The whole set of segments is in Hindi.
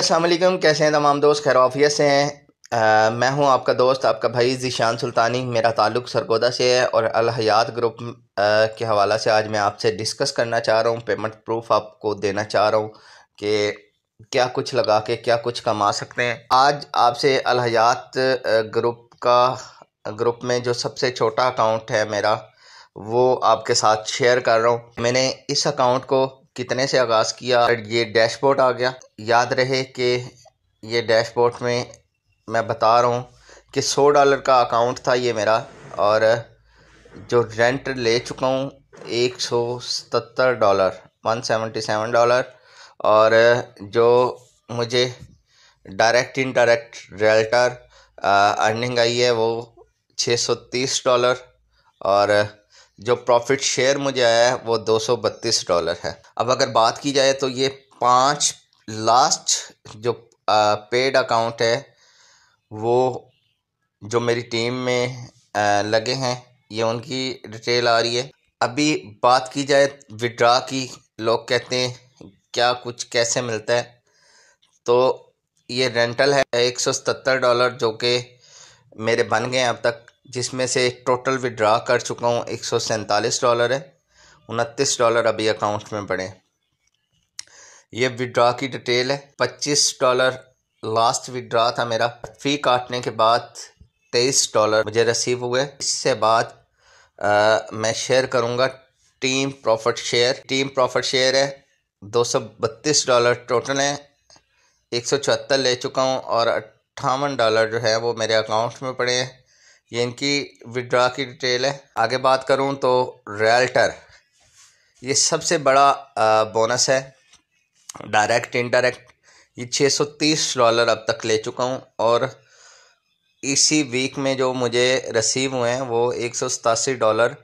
असलम कैसे हैं तमाम दोस्त खैरवाफियत से हैं आ, मैं हूं आपका दोस्त आपका भाई जीशान सुल्तानी मेरा ताल्लुक सरगोदा से है और अलहयात ग्रुप आ, के हवाला से आज मैं आपसे डिस्कस करना चाह रहा हूं पेमेंट प्रूफ आपको देना चाह रहा हूं कि क्या कुछ लगा के क्या कुछ कमा सकते हैं आज आपसे अलहयात ग्रुप का ग्रुप में जो सबसे छोटा अकाउंट है मेरा वो आपके साथ शेयर कर रहा हूँ मैंने इस अकाउंट को कितने से आगाज़ किया ये डैशबोर्ड आ गया याद रहे कि ये डैशबोर्ड में मैं बता रहा हूँ कि सौ डॉलर का अकाउंट था ये मेरा और जो रेंट ले चुका हूँ एक सौ सतर dollar one seventy seven dollar और जो मुझे डायरेक्ट इनडायरेक्ट रेल्टर अर्निंग आई है वो छः सौ तीस डॉलर और जो प्रॉफिट शेयर मुझे आया है वो दो सौ बत्तीस डॉलर है अब अगर बात की जाए तो ये पाँच लास्ट जो पेड अकाउंट है वो जो मेरी टीम में लगे हैं ये उनकी डिटेल आ रही है अभी बात की जाए विड्रा की लोग कहते हैं क्या कुछ कैसे मिलता है तो ये रेंटल है एक सौ सतर डॉलर जो कि मेरे बन गए हैं अब तक जिसमें से एक टोटल विड्रा कर चुका हूँ एक सौ सैंतालीस डॉलर है उनतीस डॉलर अभी अकाउंट में पड़े ये विड्रा की डिटेल है पच्चीस डॉलर लास्ट विड्रा था मेरा फ़ी काटने के बाद तेईस डॉलर मुझे रिसीव हुए इससे बाद आ, मैं शेयर करूँगा team profit share team profit share है दो सौ बत्तीस डॉलर टोटल है एक सौ चौहत्तर ले चुका हूँ और अट्ठावन डॉलर जो है वो मेरे अकाउंट में पड़े हैं ये इनकी विड्रा की डिटेल है आगे बात करूँ तो रियल्टर ये सबसे बड़ा बोनस है डायरेक्ट इनडायरेक्ट ये 630 डॉलर अब तक ले चुका हूँ और इसी वीक में जो मुझे रसीव हुए हैं वो एक डॉलर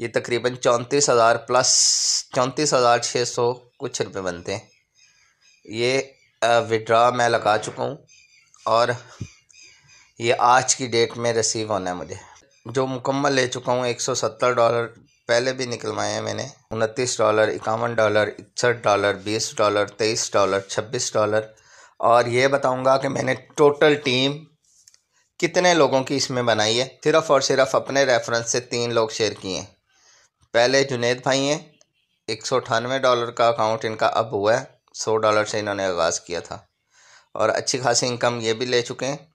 ये तकरीबन चौंतीस हज़ार प्लस चौंतीस हज़ार छः सौ कुछ रुपए बनते हैं ये विड्रा मैं लगा चुका हूँ और ये आज की डेट में रिसीव होना है मुझे जो मुकम्मल ले चुका हूँ 170 डॉलर पहले भी निकलवाए हैं मैंने उनतीस डॉलर इक्यावन डॉलर इकसठ डॉलर बीस डॉलर तेईस डॉलर छब्बीस डॉलर और ये बताऊँगा कि मैंने टोटल टीम कितने लोगों की इसमें बनाई है सिर्फ और सिर्फ अपने रेफरेंस से तीन लोग शेयर किए हैं पहले जुनेद भाई हैं एक सौ अठानवे डॉलर का अकाउंट इनका अब हुआ है सौ डॉलर से इन्होंने आगाज़ किया था और अच्छी खासी इनकम ये भी ले चुके हैं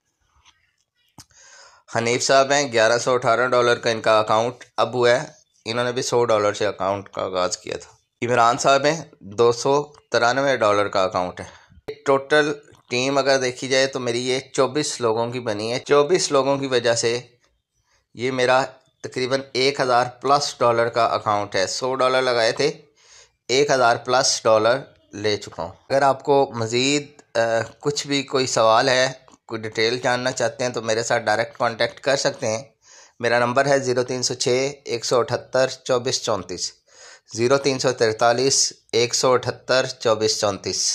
हनीफ साहब हैं ग्यारह सौ अठारह डॉलर का इनका अकाउंट अब हुआ है इन्होंने भी सौ डॉलर से अकाउंट का आगाज़ किया था इमरान साहब हैं दो सौ तिरानवे डॉलर का अकाउंट है टोटल टीम अगर देखी जाए तो मेरी ये चौबीस लोगों की बनी है चौबीस लोगों की वजह से ये मेरा तकरीबन एक हज़ार प्लस डॉलर का अकाउंट है सौ डॉलर लगाए थे एक हज़ार प्लस डॉलर ले चुका हूँ अगर आपको मज़ीद कुछ भी कोई सवाल है कोई डिटेल जानना चाहते हैं तो मेरे साथ डायरेक्ट कांटेक्ट कर सकते हैं मेरा नंबर है ज़ीरो तीन सौ छः एक सौ अठहत्तर चौबीस चौंतीस ज़ीरो तीन सौ तिरतालीस एक सौ अठहत्तर चौबीस चौंतीस